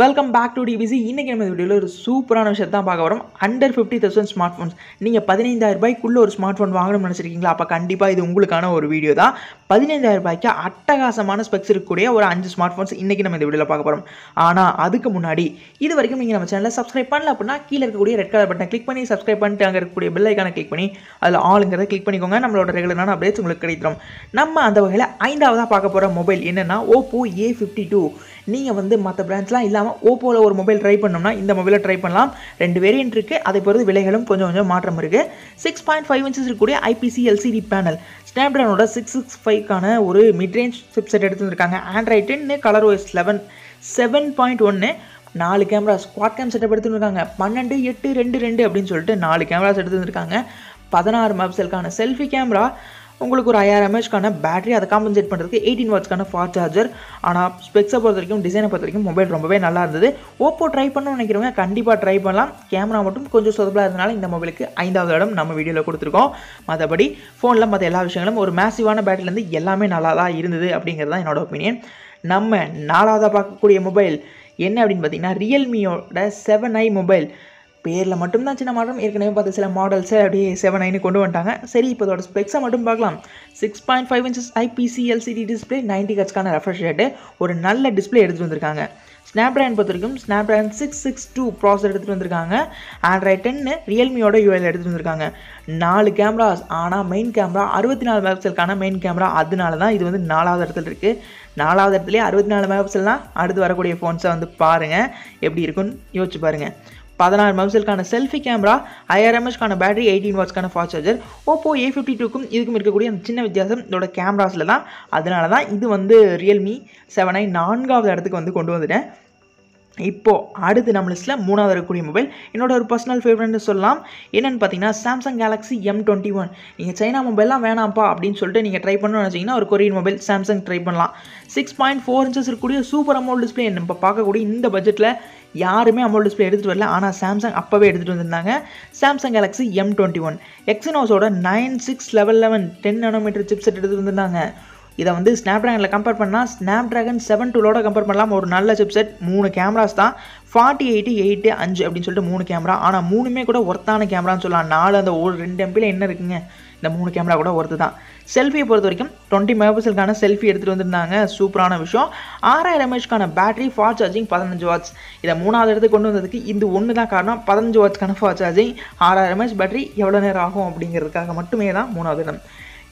welcome back to DPC இன்றைக்கி நம்ம வீடியோவில் ஒரு சூப்பரான விஷயத்தை தான் பார்க்க வரோம் under fifty thousand smart phones நீங்கள் பதினைந்தாயிரம் ரூபாய்க்குள்ளே ஒரு ஸ்மார்ட் ஃபோன் வாங்கணும்னு நினச்சிருக்கீங்களா அப்போ கண்டிப்பாக இது உங்களுக்கான ஒரு வீடியோ தான் பதினைந்தாயிரம் ரூபாய்க்கு அட்டகாசமான ஸ்பெக்ஸ் இருக்கக்கூடிய ஒரு அஞ்சு ஸ்மார்ட் ஃபோன்ஸ் இன்றைக்கி நம்ம இந்த வீடியோவில் பார்க்க போகிறோம் ஆனால் அதுக்கு முன்னாடி இது வரைக்கும் நீங்கள் நம்ம சேனலில் சப்ஸ்கிரைப் பண்ணல அப்படின்னா கீழே இருக்கக்கூடிய ரெட் கலர் பட்டனை கிளிக் பண்ணி சப்ஸ்கிரைப் பண்ணிட்டு அங்கே இருக்கக்கூடிய பெல் ஐக்கானை கிளிக் பண்ணி அதில் ஆளுங்கிறத கிளிக் பண்ணிக்கோங்க நம்மளோட ரெகுலரான அப்டேட்ஸ் உங்களுக்கு கிடைக்கிறோம் நம்ம அந்த வகையில் ஐந்தாவதாக பார்க்க போகிற மொபைல் என்னென்னா ஓப்போ ஏ ஃபிஃப்டி டூ நீங்கள் வந்து மற்ற பிராண்ட்ஸ்லாம் இல்லாமல் ஓப்போவில் ஒரு மொபைல் ட்ரை பண்ணோம்னா இந்த மொபைலை ட்ரை பண்ணலாம் ரெண்டு வேரியன்ட் இருக்குது அதை பொறுத்து விலைகளும் கொஞ்சம் கொஞ்சம் மாற்றம் இருக்குது சிக்ஸ் பாயிண்ட் ஃபைவ் இன்ச்சஸ் இருக்கக்கூடிய ஐபிசி எல்சிடி பேனல் ஸ்னாப்ட்ரானோட சிக்ஸ் சிக்ஸ் ஃபைவ் மொபைலுக்கான ஒரு மிட்ரேஞ்ச் சிப்செட் எடுத்து வந்திருக்காங்க Android ten color OS eleven seven point ஒன்று நாலு கேமரா ஸ்குவாட் கேம் செட்டப் எடுத்து வந்திருக்காங்க பன்னெண்டு எட்டு ரெண்டு ரெண்டு அப்படின்னு சொல்லிட்டு நாலு கேமராஸ் எடுத்து வந்திருக்காங்க பதினாறு மெப்சலுக்கான செல்ஃபி கேமரா உங்களுக்கு ஒரு ஐயாயிரம் எம்ஏஹெச்க்கான பேட்டரி அதை காம்பன்சேட் பண்ணுறதுக்கு எயிட்டின் வாட்ச்க்கான ஃபாஸ்ட் சார்ஜர் ஆனால் ஸ்பெக்ஸை பொறுத்த வரைக்கும் டிசைனை பொறுத்த வரைக்கும் மொபைல் ரொம்பவே நல்லா இருந்தது ஓப்போ ட்ரை பண்ணணும்னு நினைக்கிறவங்க கண்டிப்பாக ட்ரை பண்ணலாம் கேமரா மட்டும் கொஞ்சம் சொதப்பலாக இருந்தனால இந்த மொபைலுக்கு ஐந்தாவது இடம் நம்ம வீடியோவில் கொடுத்துருக்கோம் மற்றபடி ஃபோனில் மற்ற எல்லா விஷயங்களும் ஒரு மேசிவான பேட்டரிலேருந்து எல்லாமே நல்லா தான் இருந்தது அப்படிங்கிறது தான் என்னோட ஒப்பீனியன் நம்ம நாலாவதாக பார்க்கக்கூடிய மொபைல் என்ன அப்படின்னு பார்த்தீங்கன்னா ரியல்மியோட செவன் ஐ மொபைல் பேரில் மட்டும்தான் சின்ன மாடல் ஏற்கனவே பார்த்து சில மாடல்ஸை அப்படியே செவன் நைனு கொண்டு வந்துட்டாங்க சரி இப்போ அதோட ஸ்பெக்ஸை மட்டும் பார்க்கலாம் six point five inches IPS LCD display ninety கட்ஸ்க்கான ரெஃப்ரெஷ் ரேட்டு ஒரு நல்ல டிஸ்பிளே எடுத்துகிட்டு வந்திருக்காங்க ஸ்னாப்ட்ராகன் பொறுத்த வரைக்கும் ஸ்னாப்ட்ராகன் சிக்ஸ் சிக்ஸ் டூ ப்ராசர் எடுத்துகிட்டு வந்திருக்காங்க ஆண்ட்ராய்ட் டென்னு ரியல்மியோட யூஎல் எடுத்துகிட்டு வந்திருக்காங்க நாலு கேமராஸ் ஆனால் மெயின் கேமரா அறுபத்தி நாலு மெகாபிக்சலுக்கான மெயின் கேமரா அதனால தான் இது வந்து நாலாவது இடத்துல இருக்குது நாலாவது இடத்துலேயே அறுபத்தி நாலு மெகாபிக்சல்னால் அடுத்து வரக்கூடிய ஃபோன்ஸை வந்து பாருங்கள் எப்படி இருக்குன்னு யோசிச்சு பாருங்கள் பதினாறு மம்சலுக்கான செல்ஃபி கேமரா ஐயாயிரம் எம்எஸ்க்கான பேட்டரி எயிட்டீன் வாட்ச்க்கான fast charger Oppo A fifty டூக்கும் இதுக்கும் இருக்கக்கூடிய அந்த சின்ன வித்தியாசம் இதோட கேமராஸில் தான் அதனால தான் இது வந்து ரியல்மி செவன் ஐ நான்காவது இடத்துக்கு வந்து கொண்டு வந்துட்டேன் இப்போது அடுத்து நம்ம லிஸ்ட்டில் மூணாவது இருக்கக்கூடிய மொபைல் என்னோட ஒரு பர்சனல் ஃபேவரட்னு சொல்லலாம் என்னென்னு பார்த்தீங்கன்னா Samsung Galaxy M twenty one நீங்கள் சைனா மொபைல்லாம் வேணாம்ப்பா அப்படின்னு சொல்லிட்டு நீங்கள் ட்ரை பண்ணணும்னு நினச்சிங்கன்னா ஒரு கொரியன் மொபைல் சாம்சங் ட்ரை பண்ணலாம் சிக்ஸ் பாயிண்ட் ஃபோர் இன்ச்சஸ் இருக்கக்கூடிய சூப்பர் அமௌண்ட் டிஸ்பிளே நம்ம பார்க்கக்கூடிய இந்த பட்ஜெட்டில் யாருமே அமோல் டிஸ்பிளே எடுத்துகிட்டு வரல ஆனால் சாம்சங் அப்போவே எடுத்துகிட்டு வந்திருந்தாங்க Samsung Galaxy M twenty one எக்ஸினோஸோட nine six level eleven ten nanometer chipset எடுத்துகிட்டு வந்திருந்தாங்க இதை வந்து ஸ்னாப் ட்ராகனில் கம்பேர் பண்ணால் ஸ்னாப் ட்ராகன் செவன் டூலோட கம்பேர் பண்ணலாம் ஒரு நல்ல சிப்செட் மூணு கேமராஸ் தான் ஃபார்ட்டி எயிட்டு எயிட்டு அஞ்சு அப்படின்னு சொல்லிட்டு மூணு கேமரா ஆனால் மூணுமே கூட ஒர்த்தான கேமரான்னு சொல்லலாம் நாலு அந்த ஒரு ரெண்டு எம்பியில் என்ன இருக்குங்க இந்த மூணு கேமரா கூட ஒர்த்து தான் செல்ஃபியை பொறுத்த வரைக்கும் டுவெண்ட்டி மெகா செல்ஃபி எடுத்துகிட்டு வந்திருந்தாங்க சூப்பரான விஷயம் ஆறாயிரம் எம்ஏஹெச்க்கான பேட்டரி ஃபாஸ்ட் சார்ஜிங் பதினஞ்சு வாட்ச் இதை மூணாவது இடத்துக்கு கொண்டு வந்ததுக்கு இது ஒன்று தான் காரணம் பதினஞ்சு வாட்ச்க்கான ஃபாஸ்ட் சார்ஜிங் ஆறாயிரம் எம்ஏஹெச் பேட்டரி எவ்வளோ நேரம் ஆகும் அப்படிங்கிறதுக்காக மட்டுமே தான் மூணாவது இடம்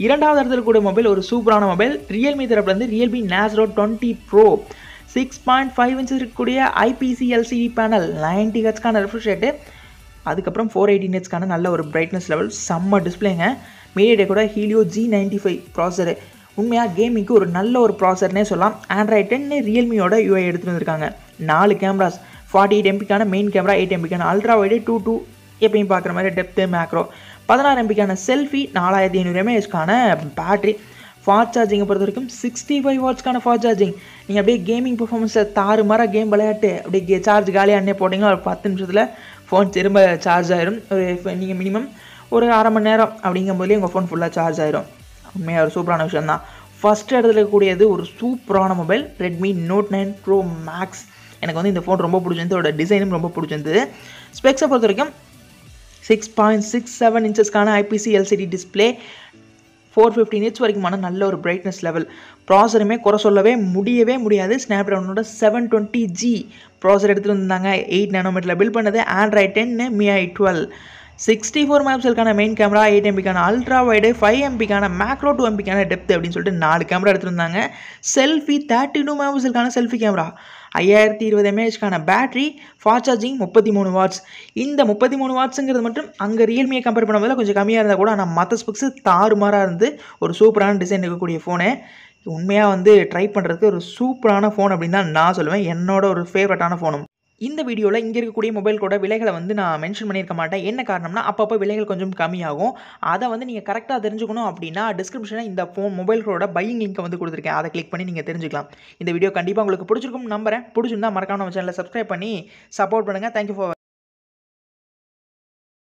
இரண்டாவது இடத்துல கூட மொபைல் ஒரு சூப்பரான மொபைல் ரியல்மி வந்து ரியல்மி நேஸ்ரோ twenty pro six point five inch இருக்கக்கூடிய ஐபிசி எல்சிடி பேனல் நைன்டி ஹெச்க்கான ரெஃப்ரிஷ் அதுக்கப்புறம் ஃபோர் எயிட்டின் ஹெச்க்கான நல்ல ஒரு பிரைட்னஸ் லெவல் செம்ம டிஸ்பிளேங்க மீடியா கூட Helio G ninety five processor உண்மையாக கேமிங்க்கு ஒரு நல்ல ஒரு ப்ராசர்னே சொல்லலாம் ஆண்ட்ராய்ட் டென்னு ரியல்மியோட யூஐ எடுத்துகிட்டு வந்திருக்காங்க நாலு கேமராஸ் ஃபார்ட்டி எயிட் எம்பிக்கான மெயின் கேமரா எயிட் எம்பிக்கான அல்ட்ரா வைடே டூ டூ எப்பயும் பார்க்குற மாதிரி டெப்த்து மேக்ரோ பதினாறு எம்பிக்கான செல்ஃபி நாலாயிரத்தி ஐநூறு எம்ஏஹெச்க்கான பேட்ரி ஃபாஸ்ட் சார்ஜிங்கை பொறுத்த வரைக்கும் சிக்ஸ்டி ஃபைவ் வாட்ஸ்க்கான ஃபாஸ்ட் சார்ஜிங் நீங்கள் அப்படியே கேமிங் பர்ஃபார்மன்ஸை தாறு மாற கேம் விளையாட்டு அப்படியே சார்ஜ் காலியாக அண்ணே போட்டிங்கன்னா ஒரு பத்து நிமிஷத்தில் ஃபோன் திரும்ப சார்ஜ் ஆயிரும் ஒரு நீங்கள் மினிமம் ஒரு அரை மணி நேரம் அப்படிங்கும் போதே உங்கள் ஃபோன் ஃபுல்லாக சார்ஜ் ஆயிரும் உண்மையாக ஒரு சூப்பரான விஷயம் தான் ஃபஸ்ட் இடத்துல இருக்கக்கூடியது ஒரு சூப்பரான mobile Redmi Note nine pro max எனக்கு வந்து இந்த ஃபோன் ரொம்ப பிடிச்சிருந்தது அதோட டிசைனும் ரொம்ப பிடிச்சிருந்தது ஸ்பெக்ஸை பொறுத்த வரைக்கும் சிக்ஸ் பாயிண்ட் சிக்ஸ் செவன் இன்ச்சஸ்க்கான IPS LCD display four fifteen inch வரைக்குமான நல்ல ஒரு பிரைட்னஸ் லெவல் ப்ராசருமே குறை சொல்லவே முடியவே முடியாது ஸ்னாப்ட்ராகனோட செவன் டுவெண்ட்டி ஜி ப்ராசர் எடுத்துகிட்டு வந்தாங்க எயிட் நேனோமீட்டரில் பில்ட் பண்ணது ஆண்ட்ராய்ட் டென்னு மிஐ டுவெல் சிக்ஸ்டி ஃபோர் மேப்ஸ்க்கான மெயின் கேமரா எயிட் எம்பிக்கான அல்ட்ரா வைடு ஃபைவ் எம்பிக்கான மேக்ரோ டூ எம்பிக்கான டெப்த் அப்படின்னு சொல்லிட்டு நாலு கேமரா எடுத்துருந்தாங்க செல்ஃபி தேர்ட்டி டூ மேப்ஸ்க்கான செல்ஃபி கேமரா ஐயாயிரத்தி இருபது எம்ஏஹெச்க்கான பேட்ரி ஃபாஸ்ட் சார்ஜிங் முப்பத்தி மூணு வாட்ஸ் இந்த முப்பத்தி மூணு வாட்ஸுங்கிறது மட்டும் அங்கே ரியல்மியை கம்பேர் பண்ணும்போது கொஞ்சம் கம்மியாக இருந்தால் கூட ஆனால் மற்ற ஸ்பெக்ஸ் தாறுமாறாக இருந்து ஒரு சூப்பரான டிசைன் இருக்கக்கூடிய ஃபோனு உண்மையாக வந்து ட்ரை பண்ணுறதுக்கு ஒரு சூப்பரான ஃபோன் அப்படின்னு தான் நான் சொல்லுவேன் என்னோட ஒரு ஃபேவரட்டான ஃபோனும் இந்த வீடியோவில் இங்கே இருக்கக்கூடிய மொபைல் கூட விலைகளை வந்து நான் மென்ஷன் பண்ணியிருக்க மாட்டேன் என்ன காரணம்னா அப்பப்போ விலைகள் கொஞ்சம் கம்மியாகும் அதை வந்து நீங்கள் கரெக்டாக தெரிஞ்சுக்கணும் அப்படின்னா டிஸ்கிரிப்ஷனில் இந்த ஃபோன் மொபைல்களோட பையிங் லிங்க்கை வந்து கொடுத்துருக்கேன் அதை கிளிக் பண்ணி நீங்கள் தெரிஞ்சுக்கலாம் இந்த வீடியோ கண்டிப்பாக உங்களுக்கு பிடிச்சிருக்கும் நம்புறேன் பிடிச்சிருந்தா மறக்காம நம்ம சேனலில் சப்ஸ்கிரைப் பண்ணி சப்போர்ட் பண்ணுங்கள் தேங்க்யூ ஃபார்